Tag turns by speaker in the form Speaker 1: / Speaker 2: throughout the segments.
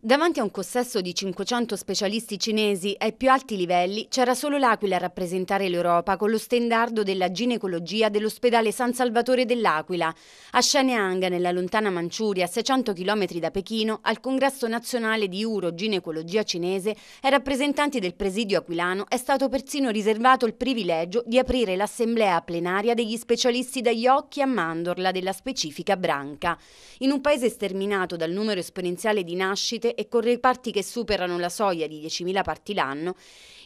Speaker 1: Davanti a un consesso di 500 specialisti cinesi ai più alti livelli c'era solo l'Aquila a rappresentare l'Europa con lo stendardo della ginecologia dell'ospedale San Salvatore dell'Aquila, a Shenyang, nella lontana Manciuria, 600 km da Pechino, al congresso nazionale di uroginecologia cinese ai rappresentanti del presidio aquilano è stato persino riservato il privilegio di aprire l'assemblea plenaria degli specialisti dagli occhi a mandorla della specifica branca. In un paese sterminato dal numero esponenziale di nascite visite cioè, e con reparti che superano la soglia di 10.000 parti l'anno,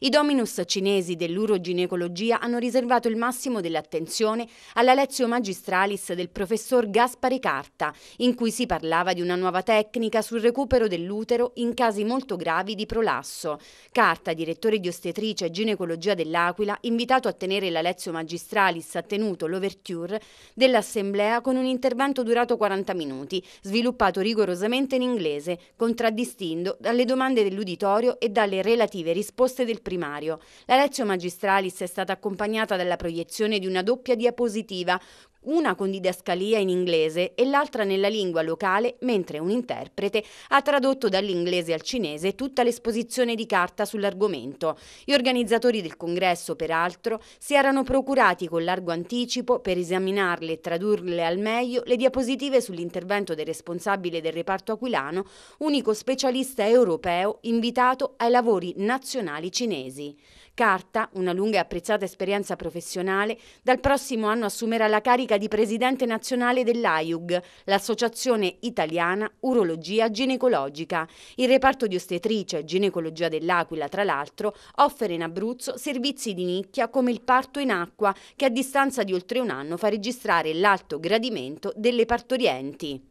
Speaker 1: i dominus cinesi dell'uroginecologia hanno riservato il massimo dell'attenzione alla Lezio Magistralis del professor Gaspari Carta, in cui si parlava di una nuova tecnica sul recupero dell'utero in casi molto gravi di prolasso. Carta, direttore di ostetricia e ginecologia dell'Aquila, invitato a tenere la Lezio Magistralis, ha tenuto l'overture dell'assemblea con un intervento durato 40 minuti, sviluppato rigorosamente in inglese, contraddistinto contraddistinto dalle domande dell'uditorio e dalle relative risposte del primario. La Leccio Magistralis è stata accompagnata dalla proiezione di una doppia diapositiva una con didascalia in inglese e l'altra nella lingua locale, mentre un interprete ha tradotto dall'inglese al cinese tutta l'esposizione di carta sull'argomento. Gli organizzatori del congresso, peraltro, si erano procurati con largo anticipo per esaminarle e tradurle al meglio le diapositive sull'intervento del responsabile del reparto aquilano, unico specialista europeo invitato ai lavori nazionali cinesi. Carta, una lunga e apprezzata esperienza professionale, dal prossimo anno assumerà la carica carica di presidente nazionale dell'AIUG, l'Associazione Italiana Urologia Ginecologica. Il reparto di ostetricia e ginecologia dell'Aquila, tra l'altro, offre in Abruzzo servizi di nicchia come il parto in acqua, che a distanza di oltre un anno fa registrare l'alto gradimento delle partorienti.